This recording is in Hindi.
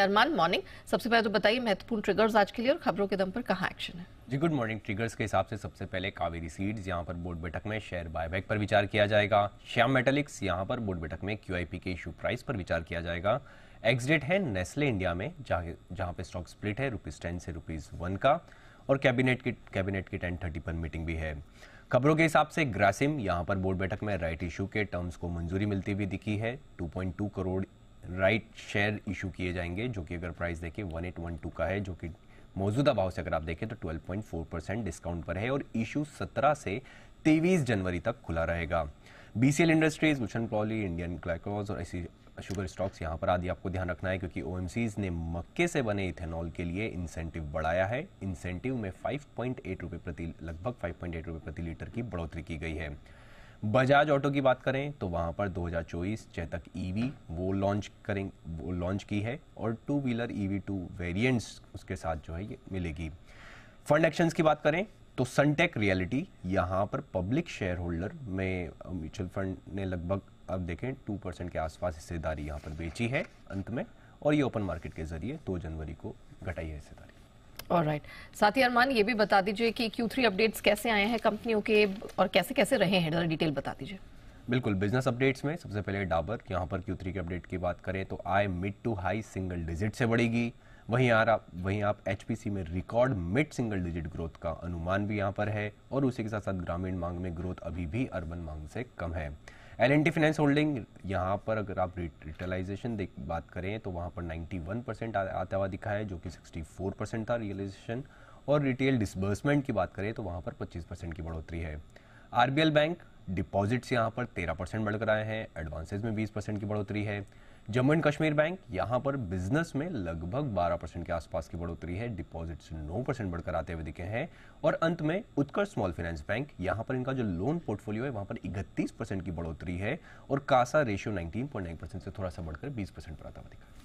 अरमान मॉर्निंग सबसे पहले तो बताइए महत्वपूर्ण ट्रिगर्स आज के लिए और खबरों के दम पर कहाँ एक्शन है जी गुड मॉर्निंग ट्रिगर्स के हिसाब से सबसे पहले कावेरी सीड्स यहाँ पर बोर्ड बैठक में शेयर बायबैक पर विचार किया जाएगा श्याम मेटालिक्स यहाँ पर बोर्ड बैठक में क्यू के इशू प्राइस पर विचार किया जाएगा एक्सडेट है नेस्ले इंडिया में जहाँ पे स्टॉक स्प्लिट है रुपीज़ टेन से रुपीज़ वन का और कैबिनेट की कैबिनेट की टेन थर्टी पर मीटिंग भी है खबरों के हिसाब से ग्रासिम यहाँ पर बोर्ड बैठक में राइट इशू के टर्म्स को मंजूरी मिलती हुई दिखी है 2.2 करोड़ राइट शेयर इशू किए जाएंगे जो कि अगर प्राइस देखें वन एट वन टू का है जो कि मौजूदा भाव से अगर आप देखें तो 12.4 परसेंट डिस्काउंट पर है और इशू 17 से 23 जनवरी तक खुला रहेगा बी इंडस्ट्रीज गुशन पॉली इंडियन क्लाइकोज और ऐसी शुगर स्टॉक्स यहाँ पर आदि आपको ध्यान रखना है क्योंकि ओ ने मक्के से बने इथेनॉल के लिए इंसेंटिव बढ़ाया है इंसेंटिव में फाइव रुपए प्रति लगभग फाइव रुपए प्रति लीटर की बढ़ोतरी की गई है बजाज ऑटो की बात करें तो वहाँ पर 2024 चेतक ईवी e वो लॉन्च करें वो लॉन्च की है और two wheeler EV two variants उसके साथ जो है ये मिलेगी फंड एक्शंस की बात करें तो सनटेक रियलिटी यहाँ पर पब्लिक शेयर होल्डर में म्यूचुअल फंड ने लगभग अब देखें टू परसेंट के आसपास हिस्सेदारी यहाँ पर बेची है अंत में और ये ओपन मार्केट के जरिए दो जनवरी को घटाई है हिस्सेदारी और राइट साथ ही अरमान ये भी बता दीजिए कि Q3 अपडेट्स कैसे आए हैं कंपनियों के और कैसे कैसे रहे हैं जरा डिटेल बता दीजिए बिल्कुल बिजनेस अपडेट्स में सबसे पहले डाबर यहाँ पर Q3 के अपडेट की बात करें तो आय mid to high single digit से बढ़ेगी वहीं यार आप वहीं आप एच में record mid single digit growth का अनुमान भी यहाँ पर है और उसी के साथ साथ ग्रामीण मांग में ग्रोथ अभी भी अर्बन मांग से कम है L N T finance holding यहाँ पर अगर आप रिटलाइजेशन देख बात करें तो वहाँ पर 91 परसेंट आता हुआ दिखा है जो कि 64 परसेंट था रियलाइजेशन और रिटेल डिसबर्समेंट की बात करें तो वहाँ पर 25 परसेंट की बढ़ोतरी है आर बैंक डिपॉजिट्स यहाँ पर 13 परसेंट बढ़कर आए हैं एडवांसेज में 20 परसेंट की बढ़ोतरी है जम्मू एंड कश्मीर बैंक यहां पर बिजनेस में लगभग 12 परसेंट के आसपास की बढ़ोतरी है डिपॉजिट्स 9 परसेंट बढ़कर आते हुए दिखे हैं और अंत में उत्कर्ष स्मॉल फाइनेंस बैंक यहां पर इनका जो लोन पोर्टफोलियो है वहां पर इकतीस परसेंट की बढ़ोतरी है और कासा रेशियो 19.9 परसेंट से थोड़ा सा बढ़कर बीस परसेंट पर आता हुआ दिखा